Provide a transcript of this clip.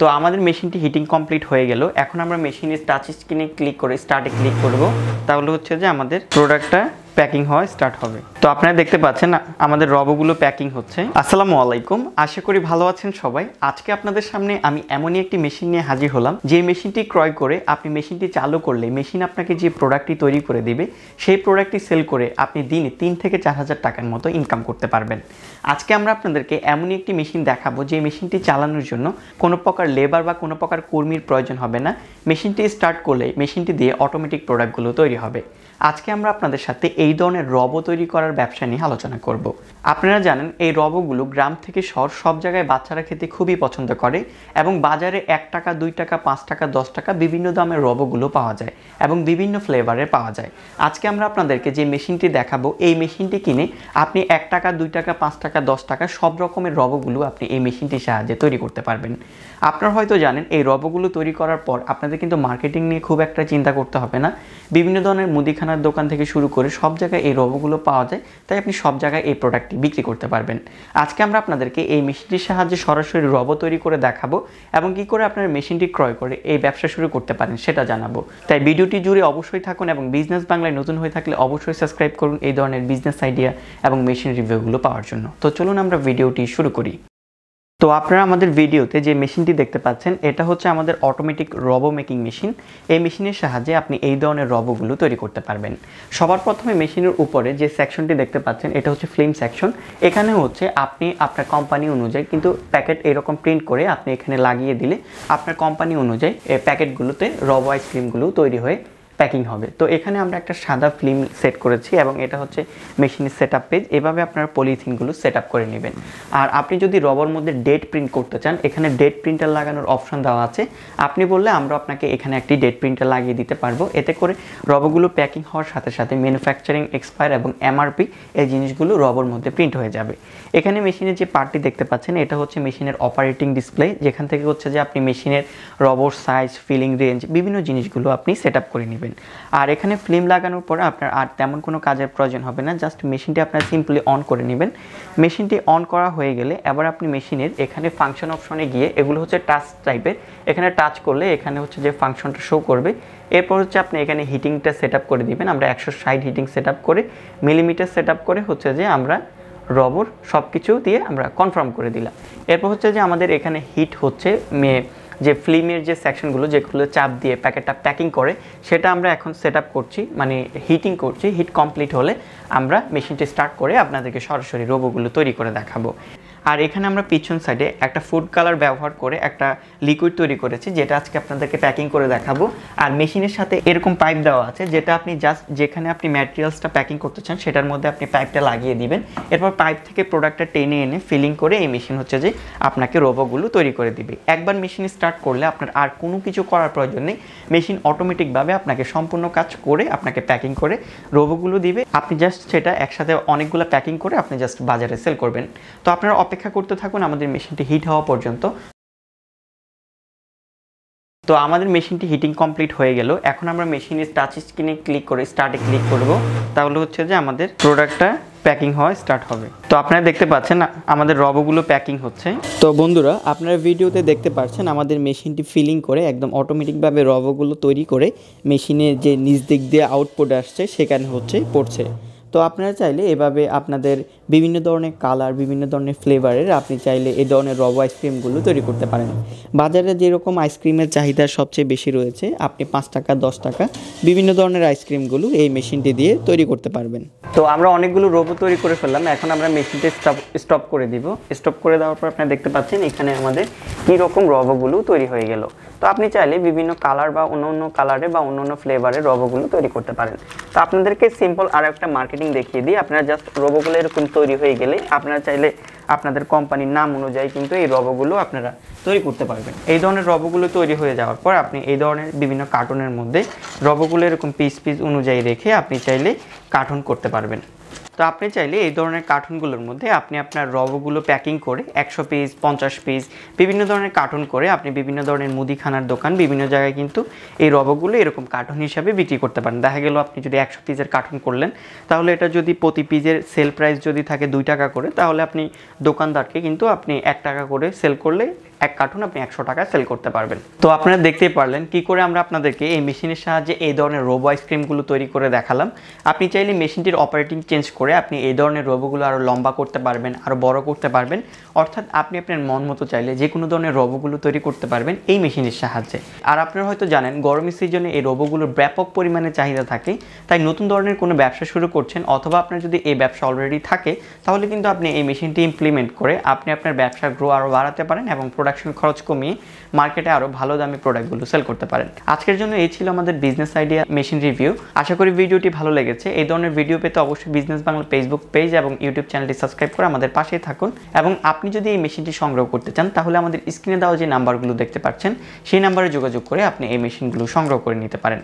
তো আমাদের মেশিনটি হিটিং কমপ্লিট হয়ে গেল এখন আমরা মেশিনের টাচ স্ক্রিনে ক্লিক করে স্টার্টে ক্লিক করব তাহলে হচ্ছে যে আমাদের প্রোডাক্টটা প্যাকিং হয় স্টার্ট হবে তো আপনারা দেখতে পাচ্ছেন আমাদের রবগুলো প্যাকিং হচ্ছে আসসালামু আলাইকুম আশা করি ভালো আছেন সবাই আজকে আপনাদের সামনে আমি এমনই একটি মেশিন নিয়ে হাজির হলাম যে মেশিনটি ক্রয় করে আপনি মেশিনটি চালু করলে মেশিন আপনাকে যে প্রোডাক্টটি তৈরি করে দিবে সেই প্রোডাক্টটি সেল করে আপনি দিনে তিন থেকে চার হাজার টাকার মতো ইনকাম করতে পারবেন আজকে আমরা আপনাদেরকে এমনই একটি মেশিন দেখাবো যে মেশিনটি চালানোর জন্য কোনো প্রকার লেবার বা কোনো প্রকার কর্মীর প্রয়োজন হবে না মেশিনটি স্টার্ট করলে মেশিনটি দিয়ে অটোমেটিক প্রোডাক্টগুলো তৈরি হবে আজকে আমরা আপনাদের সাথে এই ধরনের রবো তৈরি করার ব্যবসা নিয়ে আলোচনা করব। আপনারা জানেন এই রবগুলো গ্রাম থেকে শহর সব জায়গায় বাচ্চারা খেতে খুবই পছন্দ করে এবং বাজারে এক টাকা দুই টাকা পাঁচ টাকা দশ টাকা বিভিন্ন দামের রবগুলো পাওয়া যায় এবং বিভিন্ন ফ্লেভারের পাওয়া যায় আজকে আমরা আপনাদেরকে যে মেশিনটি দেখাবো এই মেশিনটি কিনে আপনি এক টাকা দুই টাকা পাঁচ টাকা দশ টাকা সব রকমের রবগুলো আপনি এই মেশিনটির সাহায্যে তৈরি করতে পারবেন আপনারা হয়তো জানেন এই রবগুলো তৈরি করার পর আপনাদের কিন্তু মার্কেটিং নিয়ে খুব একটা চিন্তা করতে হবে না বিভিন্ন ধরনের মুদিখানা মুদিখানার দোকান থেকে শুরু করে সব জায়গায় এই রোবোগুলো পাওয়া যায় তাই আপনি সব জায়গায় এই প্রোডাক্টটি বিক্রি করতে পারবেন আজকে আমরা আপনাদেরকে এই মেশিনটির সাহায্যে সরাসরি রবো তৈরি করে দেখাবো এবং কি করে আপনার মেশিনটি ক্রয় করে এই ব্যবসা শুরু করতে পারেন সেটা জানাবো তাই ভিডিওটি জুড়ে অবশ্যই থাকুন এবং বিজনেস বাংলায় নতুন হয়ে থাকলে অবশ্যই সাবস্ক্রাইব করুন এই ধরনের বিজনেস আইডিয়া এবং মেশিন রিভিউগুলো পাওয়ার জন্য তো চলুন আমরা ভিডিওটি শুরু করি তো আপনারা আমাদের ভিডিওতে যে মেশিনটি দেখতে পাচ্ছেন এটা হচ্ছে আমাদের অটোমেটিক রবো মেকিং মেশিন এই মেশিনের সাহায্যে আপনি এই ধরনের রবোগুলো তৈরি করতে পারবেন সবার প্রথমে মেশিনের উপরে যে সেকশনটি দেখতে পাচ্ছেন এটা হচ্ছে ফিল্ম সেকশন এখানে হচ্ছে আপনি আপনার কোম্পানি অনুযায়ী কিন্তু প্যাকেট এরকম প্রিন্ট করে আপনি এখানে লাগিয়ে দিলে আপনার কোম্পানি অনুযায়ী প্যাকেটগুলোতে রবো আইসক্রিমগুলো তৈরি হয়ে প্যাকিং হবে তো এখানে আমরা একটা সাদা ফিল্ম সেট করেছি এবং এটা হচ্ছে মেশিনের সেট পেজ এভাবে আপনারা পলিথিনগুলো সেট করে নেবেন আর আপনি যদি রবর মধ্যে ডেট প্রিন্ট করতে চান এখানে ডেট প্রিন্টার লাগানোর অপশন দেওয়া আছে আপনি বললে আমরা আপনাকে এখানে একটি ডেট প্রিন্টার লাগিয়ে দিতে পারবো এতে করে রবরগুলো প্যাকিং হওয়ার সাথে সাথে ম্যানুফ্যাকচারিং এক্সপায়ার এবং এমআরপি এই জিনিসগুলো রবর মধ্যে প্রিন্ট হয়ে যাবে এখানে মেশিনের যে পার্টটি দেখতে পাচ্ছেন এটা হচ্ছে মেশিনের অপারেটিং ডিসপ্লে যেখান থেকে হচ্ছে যে আপনি মেশিনের রবর সাইজ ফিলিং রেঞ্জ বিভিন্ন জিনিসগুলো আপনি সেট করে নেবেন করবেন আর এখানে ফ্লেম লাগানোর পর আপনার আর তেমন কোনো কাজের প্রয়োজন হবে না জাস্ট মেশিনটি আপনার সিম্পলি অন করে নেবেন মেশিনটি অন করা হয়ে গেলে এবার আপনি মেশিনের এখানে ফাংশন অপশনে গিয়ে এগুলো হচ্ছে টাচ টাইপের এখানে টাচ করলে এখানে হচ্ছে যে ফাংশনটা শো করবে এরপর হচ্ছে আপনি এখানে হিটিংটা সেট করে দিবেন আমরা একশো ষাট হিটিং সেট করে মিলিমিটার সেট করে হচ্ছে যে আমরা রবর সব কিছু দিয়ে আমরা কনফার্ম করে দিলাম এরপর হচ্ছে যে আমাদের এখানে হিট হচ্ছে মে যে ফ্লিমের যে সেকশনগুলো যেগুলো চাপ দিয়ে প্যাকেটটা প্যাকিং করে সেটা আমরা এখন সেট করছি মানে হিটিং করছি হিট কমপ্লিট হলে আমরা মেশিনটি স্টার্ট করে আপনাদেরকে সরাসরি রোবোগুলো তৈরি করে দেখাবো আর এখানে আমরা পিছন সাইডে একটা ফুড কালার ব্যবহার করে একটা লিকুইড তৈরি করেছি যেটা আজকে আপনাদেরকে প্যাকিং করে দেখাবো আর মেশিনের সাথে এরকম পাইপ দেওয়া আছে যেটা আপনি জাস্ট যেখানে আপনি ম্যাটেরিয়ালসটা প্যাকিং করতে চান সেটার মধ্যে আপনি পাইপটা লাগিয়ে দিবেন এরপর পাইপ থেকে প্রোডাক্টটা টেনে এনে ফিলিং করে এই মেশিন হচ্ছে যে আপনাকে রোবোগুলো তৈরি করে দিবে একবার মেশিন স্টার্ট করলে আপনার আর কোনো কিছু করার প্রয়োজন নেই মেশিন অটোমেটিকভাবে আপনাকে সম্পূর্ণ কাজ করে আপনাকে প্যাকিং করে রোবোগুলো দিবে আপনি জাস্ট সেটা একসাথে অনেকগুলো প্যাকিং করে আপনি জাস্ট বাজারে সেল করবেন তো আপনারা অপেক্ষা অপেক্ষা করতে থাকুন আমাদের মেশিনটি হিট হওয়া পর্যন্ত তো আমাদের মেশিনটি হিটিং কমপ্লিট হয়ে গেল এখন আমরা মেশিনের টাচ স্ক্রিনে ক্লিক করে স্টার্টে ক্লিক করব তাহলে হচ্ছে যে আমাদের প্রোডাক্টটা প্যাকিং হওয়া স্টার্ট হবে তো আপনারা দেখতে পাচ্ছেন আমাদের রবগুলো প্যাকিং হচ্ছে তো বন্ধুরা আপনারা ভিডিওতে দেখতে পাচ্ছেন আমাদের মেশিনটি ফিলিং করে একদম অটোমেটিকভাবে রবগুলো তৈরি করে মেশিনের যে নিজ দিক দিয়ে আউটপুট আসছে সেখানে হচ্ছে পড়ছে তো আপনারা চাইলে এভাবে আপনাদের বিভিন্ন ধরনের কালার বিভিন্ন ধরনের ফ্লেভারের আপনি চাইলে এই ধরনের রব আইসক্রিমগুলো তৈরি করতে পারেন বাজারে যেরকম আইসক্রিমের চাহিদা সবচেয়ে বেশি রয়েছে আপনি পাঁচ টাকা দশ টাকা বিভিন্ন ধরনের আইসক্রিমগুলো এই মেশিনটি দিয়ে তৈরি করতে পারবেন তো আমরা অনেকগুলো রোবো তৈরি করে ফেললাম এখন আমরা মেশিনটি স্টপ স্টপ করে দিব স্টপ করে দেওয়ার পর আপনারা দেখতে পাচ্ছেন এখানে আমাদের কীরকম রবগুলো তৈরি হয়ে গেল তো আপনি চাইলে বিভিন্ন কালার বা অন্য অন্য কালারে বা অন্য অন্য ফ্লেভারের রবগুলো তৈরি করতে পারেন তো আপনাদেরকে সিম্পল আর একটা মার্কেটিং কোডিং দেখিয়ে দিই আপনার জাস্ট রোবোগুলো এরকম তৈরি হয়ে গেলে আপনারা চাইলে আপনাদের কোম্পানির নাম অনুযায়ী কিন্তু এই রবোগুলো আপনারা তৈরি করতে পারবেন এই ধরনের রবগুলো তৈরি হয়ে যাওয়ার পর আপনি এই ধরনের বিভিন্ন কার্টুনের মধ্যে রবগুলো এরকম পিস পিস অনুযায়ী রেখে আপনি চাইলে কার্টুন করতে পারবেন তো আপনি চাইলে এই ধরনের কার্টুনগুলোর মধ্যে আপনি আপনার রবগুলো প্যাকিং করে একশো পিস পঞ্চাশ পিস বিভিন্ন ধরনের কার্টুন করে আপনি বিভিন্ন ধরনের মুদিখানার দোকান বিভিন্ন জায়গায় কিন্তু এই রবগুলো এরকম কার্টুন হিসাবে বিক্রি করতে পারেন দেখা গেল আপনি যদি একশো পিসের কার্টুন করলেন তাহলে এটা যদি প্রতি পিসের সেল প্রাইস যদি থাকে দুই টাকা করে তাহলে আপনি দোকানদারকে কিন্তু আপনি এক টাকা করে সেল করলে এক কার্টুন আপনি একশো টাকায় সেল করতে পারবেন তো আপনারা দেখতেই পারলেন কি করে আমরা আপনাদেরকে এই মেশিনের সাহায্যে এই ধরনের রোবো আইসক্রিমগুলো তৈরি করে দেখালাম আপনি চাইলে মেশিনটির অপারেটিং চেঞ্জ করে আপনি এই ধরনের রোবোগুলো আরও লম্বা করতে পারবেন আরও বড় করতে পারবেন অর্থাৎ আপনি আপনার মন মতো চাইলে যে কোনো ধরনের রোবোগুলো তৈরি করতে পারবেন এই মেশিনের সাহায্যে আর আপনারা হয়তো জানেন গরমের সিজনে এই রোবোগুলোর ব্যাপক পরিমাণে চাহিদা থাকে তাই নতুন ধরনের কোনো ব্যবসা শুরু করছেন অথবা আপনার যদি এই ব্যবসা অলরেডি থাকে তাহলে কিন্তু আপনি এই মেশিনটি ইমপ্লিমেন্ট করে আপনি আপনার ব্যবসা গ্রো আরও বাড়াতে পারেন এবং প্রোডাকশন খরচ কমিয়ে মার্কেটে আরও ভালো দামি প্রোডাক্টগুলো সেল করতে পারেন আজকের জন্য এই ছিল আমাদের বিজনেস আইডিয়া মেশিন রিভিউ আশা করি ভিডিওটি ভালো লেগেছে এই ধরনের ভিডিও পেতে অবশ্যই বিজনেস বাংলা ফেসবুক পেজ এবং ইউটিউব চ্যানেলটি সাবস্ক্রাইব করে আমাদের পাশেই থাকুন এবং আপনি যদি এই মেশিনটি সংগ্রহ করতে চান তাহলে আমাদের স্ক্রিনে দেওয়া যে নাম্বারগুলো দেখতে পাচ্ছেন সেই নাম্বারে যোগাযোগ করে আপনি এই মেশিনগুলো সংগ্রহ করে নিতে পারেন